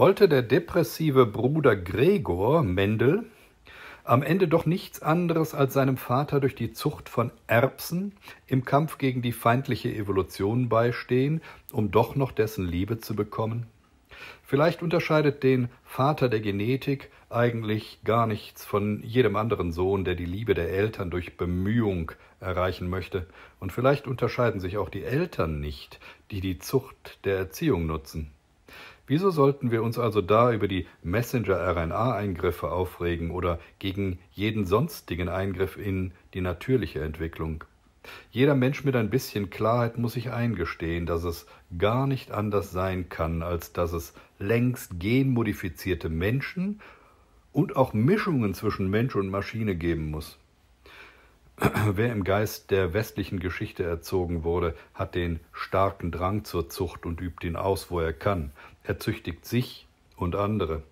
wollte der depressive Bruder Gregor Mendel am Ende doch nichts anderes als seinem Vater durch die Zucht von Erbsen im Kampf gegen die feindliche Evolution beistehen, um doch noch dessen Liebe zu bekommen? Vielleicht unterscheidet den Vater der Genetik eigentlich gar nichts von jedem anderen Sohn, der die Liebe der Eltern durch Bemühung erreichen möchte. Und vielleicht unterscheiden sich auch die Eltern nicht, die die Zucht der Erziehung nutzen. Wieso sollten wir uns also da über die Messenger-RNA-Eingriffe aufregen oder gegen jeden sonstigen Eingriff in die natürliche Entwicklung? Jeder Mensch mit ein bisschen Klarheit muss sich eingestehen, dass es gar nicht anders sein kann, als dass es längst genmodifizierte Menschen und auch Mischungen zwischen Mensch und Maschine geben muss. Wer im Geist der westlichen Geschichte erzogen wurde, hat den starken Drang zur Zucht und übt ihn aus, wo er kann er züchtigt sich und andere.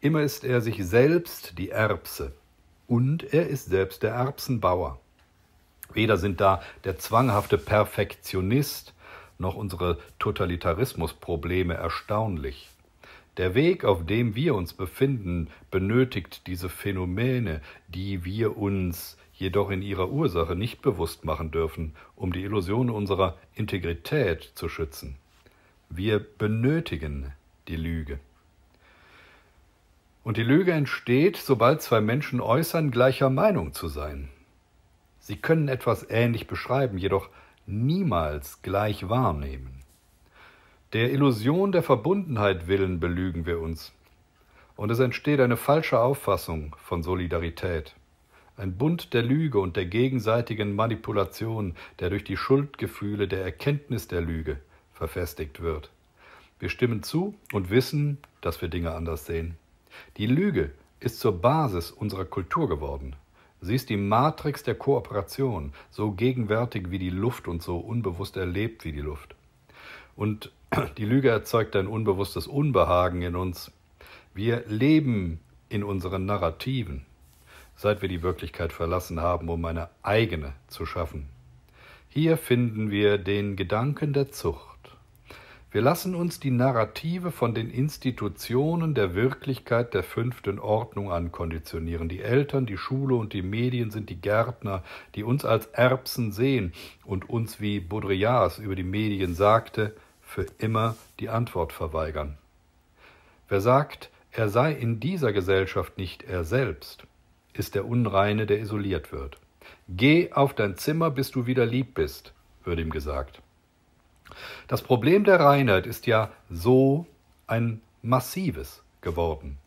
Immer ist er sich selbst die Erbse und er ist selbst der Erbsenbauer. Weder sind da der zwanghafte Perfektionist noch unsere Totalitarismusprobleme erstaunlich. Der Weg, auf dem wir uns befinden, benötigt diese Phänomene, die wir uns jedoch in ihrer Ursache nicht bewusst machen dürfen, um die Illusion unserer Integrität zu schützen. Wir benötigen die Lüge. Und die Lüge entsteht, sobald zwei Menschen äußern, gleicher Meinung zu sein. Sie können etwas ähnlich beschreiben, jedoch niemals gleich wahrnehmen. Der Illusion der Verbundenheit willen belügen wir uns. Und es entsteht eine falsche Auffassung von Solidarität. Ein Bund der Lüge und der gegenseitigen Manipulation, der durch die Schuldgefühle der Erkenntnis der Lüge verfestigt wird. Wir stimmen zu und wissen, dass wir Dinge anders sehen. Die Lüge ist zur Basis unserer Kultur geworden. Sie ist die Matrix der Kooperation, so gegenwärtig wie die Luft und so unbewusst erlebt wie die Luft. Und die Lüge erzeugt ein unbewusstes Unbehagen in uns. Wir leben in unseren Narrativen, seit wir die Wirklichkeit verlassen haben, um eine eigene zu schaffen. Hier finden wir den Gedanken der Zucht. Wir lassen uns die Narrative von den Institutionen der Wirklichkeit der fünften Ordnung ankonditionieren. Die Eltern, die Schule und die Medien sind die Gärtner, die uns als Erbsen sehen und uns, wie Baudrillard über die Medien sagte, für immer die Antwort verweigern. Wer sagt, er sei in dieser Gesellschaft nicht er selbst, ist der Unreine, der isoliert wird. Geh auf dein Zimmer, bis du wieder lieb bist, wird ihm gesagt. Das Problem der Reinheit ist ja so ein massives geworden.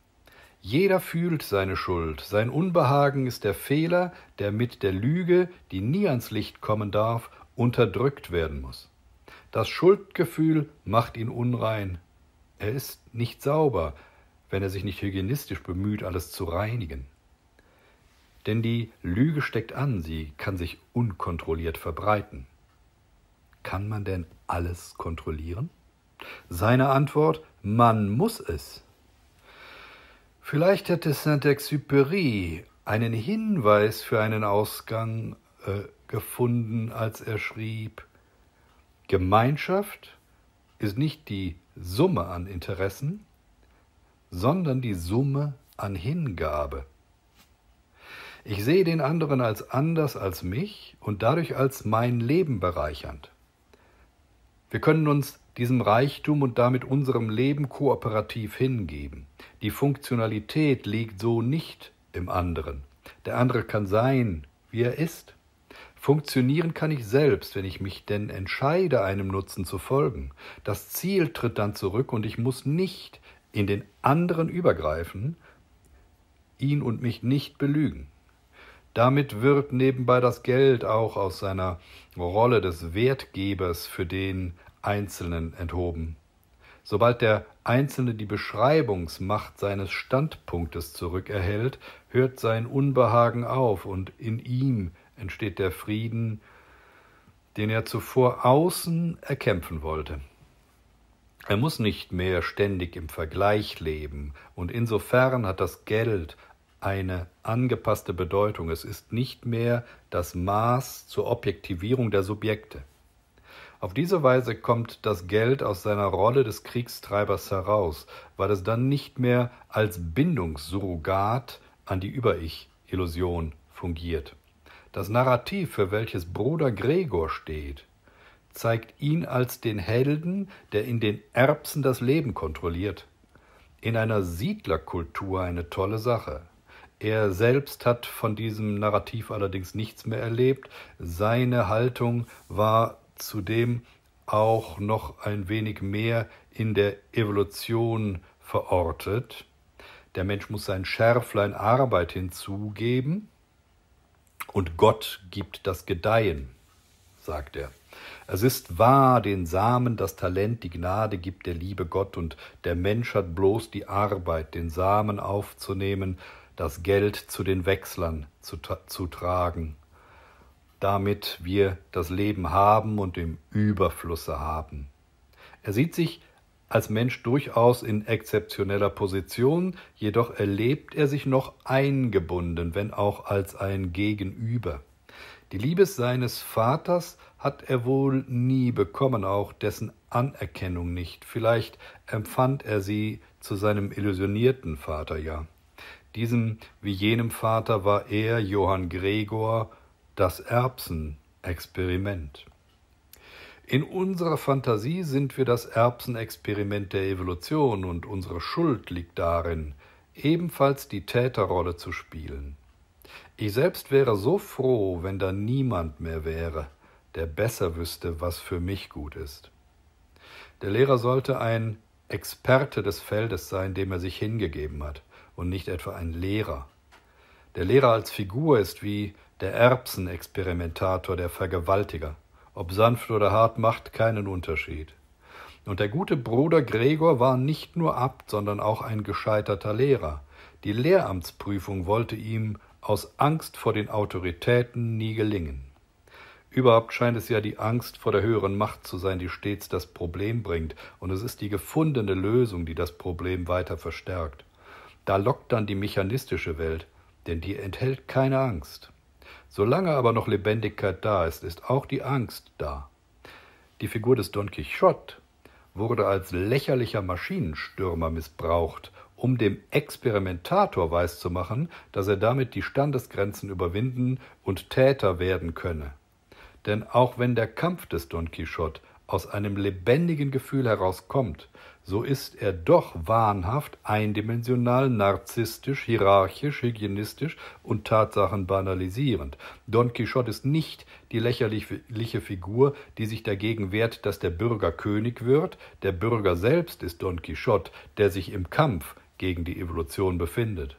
Jeder fühlt seine Schuld, sein Unbehagen ist der Fehler, der mit der Lüge, die nie ans Licht kommen darf, unterdrückt werden muss. Das Schuldgefühl macht ihn unrein. Er ist nicht sauber, wenn er sich nicht hygienistisch bemüht, alles zu reinigen. Denn die Lüge steckt an, sie kann sich unkontrolliert verbreiten. Kann man denn alles kontrollieren? Seine Antwort, man muss es. Vielleicht hätte Saint-Exupéry einen Hinweis für einen Ausgang äh, gefunden, als er schrieb, Gemeinschaft ist nicht die Summe an Interessen, sondern die Summe an Hingabe. Ich sehe den anderen als anders als mich und dadurch als mein Leben bereichernd. Wir können uns diesem Reichtum und damit unserem Leben kooperativ hingeben. Die Funktionalität liegt so nicht im anderen. Der andere kann sein, wie er ist. Funktionieren kann ich selbst, wenn ich mich denn entscheide, einem Nutzen zu folgen. Das Ziel tritt dann zurück und ich muss nicht in den anderen übergreifen, ihn und mich nicht belügen. Damit wird nebenbei das Geld auch aus seiner Rolle des Wertgebers für den Einzelnen enthoben. Sobald der Einzelne die Beschreibungsmacht seines Standpunktes zurückerhält, hört sein Unbehagen auf und in ihm entsteht der Frieden, den er zuvor außen erkämpfen wollte. Er muss nicht mehr ständig im Vergleich leben, und insofern hat das Geld eine angepasste Bedeutung. Es ist nicht mehr das Maß zur Objektivierung der Subjekte. Auf diese Weise kommt das Geld aus seiner Rolle des Kriegstreibers heraus, weil es dann nicht mehr als Bindungssurrogat an die Über-Ich-Illusion fungiert. Das Narrativ, für welches Bruder Gregor steht, zeigt ihn als den Helden, der in den Erbsen das Leben kontrolliert. In einer Siedlerkultur eine tolle Sache. Er selbst hat von diesem Narrativ allerdings nichts mehr erlebt. Seine Haltung war zudem auch noch ein wenig mehr in der Evolution verortet. Der Mensch muss sein Schärflein Arbeit hinzugeben und Gott gibt das Gedeihen, sagt er. Es ist wahr, den Samen, das Talent, die Gnade gibt der liebe Gott und der Mensch hat bloß die Arbeit, den Samen aufzunehmen, das Geld zu den Wechslern zu, zu tragen, damit wir das Leben haben und im Überflusse haben. Er sieht sich als Mensch durchaus in exzeptioneller Position, jedoch erlebt er sich noch eingebunden, wenn auch als ein Gegenüber. Die Liebe seines Vaters hat er wohl nie bekommen, auch dessen Anerkennung nicht. Vielleicht empfand er sie zu seinem illusionierten Vater ja. Diesem wie jenem Vater war er, Johann Gregor, das Erbsenexperiment. In unserer Fantasie sind wir das Erbsenexperiment der Evolution und unsere Schuld liegt darin, ebenfalls die Täterrolle zu spielen. Ich selbst wäre so froh, wenn da niemand mehr wäre, der besser wüsste, was für mich gut ist. Der Lehrer sollte ein Experte des Feldes sein, dem er sich hingegeben hat und nicht etwa ein Lehrer. Der Lehrer als Figur ist wie der Erbsenexperimentator, der Vergewaltiger. Ob sanft oder hart macht keinen Unterschied. Und der gute Bruder Gregor war nicht nur Abt, sondern auch ein gescheiterter Lehrer. Die Lehramtsprüfung wollte ihm aus Angst vor den Autoritäten nie gelingen. Überhaupt scheint es ja die Angst vor der höheren Macht zu sein, die stets das Problem bringt, und es ist die gefundene Lösung, die das Problem weiter verstärkt. Da lockt dann die mechanistische Welt, denn die enthält keine Angst. Solange aber noch Lebendigkeit da ist, ist auch die Angst da. Die Figur des Don Quixote wurde als lächerlicher Maschinenstürmer missbraucht, um dem Experimentator weiszumachen, dass er damit die Standesgrenzen überwinden und Täter werden könne. Denn auch wenn der Kampf des Don Quixote aus einem lebendigen Gefühl herauskommt, so ist er doch wahnhaft, eindimensional, narzisstisch, hierarchisch, hygienistisch und Tatsachen banalisierend. Don Quixote ist nicht die lächerliche Figur, die sich dagegen wehrt, dass der Bürger König wird. Der Bürger selbst ist Don Quixote, der sich im Kampf gegen die Evolution befindet.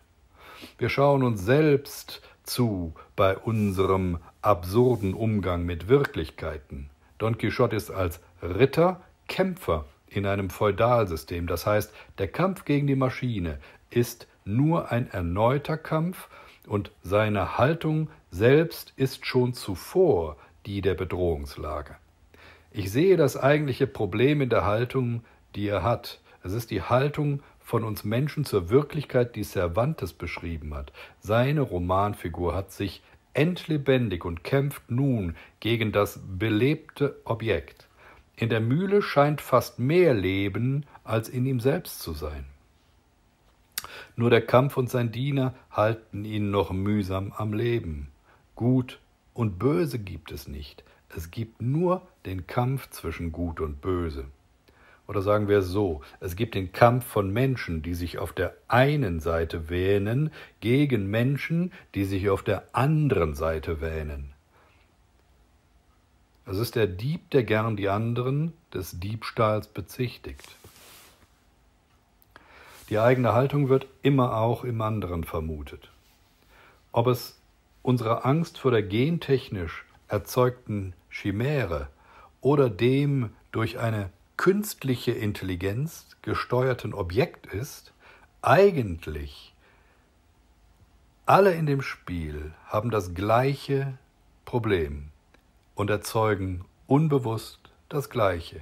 Wir schauen uns selbst zu bei unserem absurden Umgang mit Wirklichkeiten. Don Quixote ist als Ritter Kämpfer in einem Feudalsystem. Das heißt, der Kampf gegen die Maschine ist nur ein erneuter Kampf und seine Haltung selbst ist schon zuvor die der Bedrohungslage. Ich sehe das eigentliche Problem in der Haltung, die er hat. Es ist die Haltung von uns Menschen zur Wirklichkeit, die Cervantes beschrieben hat. Seine Romanfigur hat sich endlebendig und kämpft nun gegen das belebte Objekt. In der Mühle scheint fast mehr Leben als in ihm selbst zu sein. Nur der Kampf und sein Diener halten ihn noch mühsam am Leben. Gut und Böse gibt es nicht, es gibt nur den Kampf zwischen Gut und Böse. Oder sagen wir es so, es gibt den Kampf von Menschen, die sich auf der einen Seite wähnen, gegen Menschen, die sich auf der anderen Seite wähnen. Es ist der Dieb, der gern die anderen des Diebstahls bezichtigt. Die eigene Haltung wird immer auch im anderen vermutet. Ob es unsere Angst vor der gentechnisch erzeugten Chimäre oder dem durch eine künstliche Intelligenz gesteuerten Objekt ist, eigentlich alle in dem Spiel haben das gleiche Problem und erzeugen unbewusst das gleiche.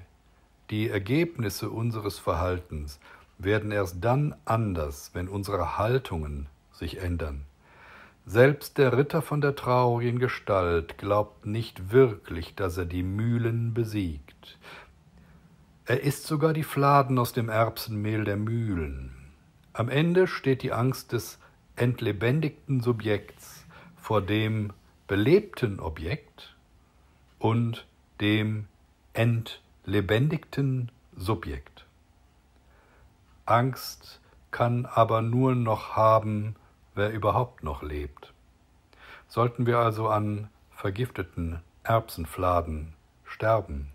Die Ergebnisse unseres Verhaltens werden erst dann anders, wenn unsere Haltungen sich ändern. Selbst der Ritter von der traurigen Gestalt glaubt nicht wirklich, dass er die Mühlen besiegt, er isst sogar die Fladen aus dem Erbsenmehl der Mühlen. Am Ende steht die Angst des entlebendigten Subjekts vor dem belebten Objekt und dem entlebendigten Subjekt. Angst kann aber nur noch haben, wer überhaupt noch lebt. Sollten wir also an vergifteten Erbsenfladen sterben,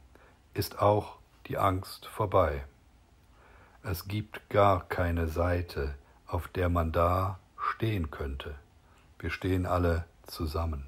ist auch die Angst vorbei. Es gibt gar keine Seite, auf der man da stehen könnte. Wir stehen alle zusammen.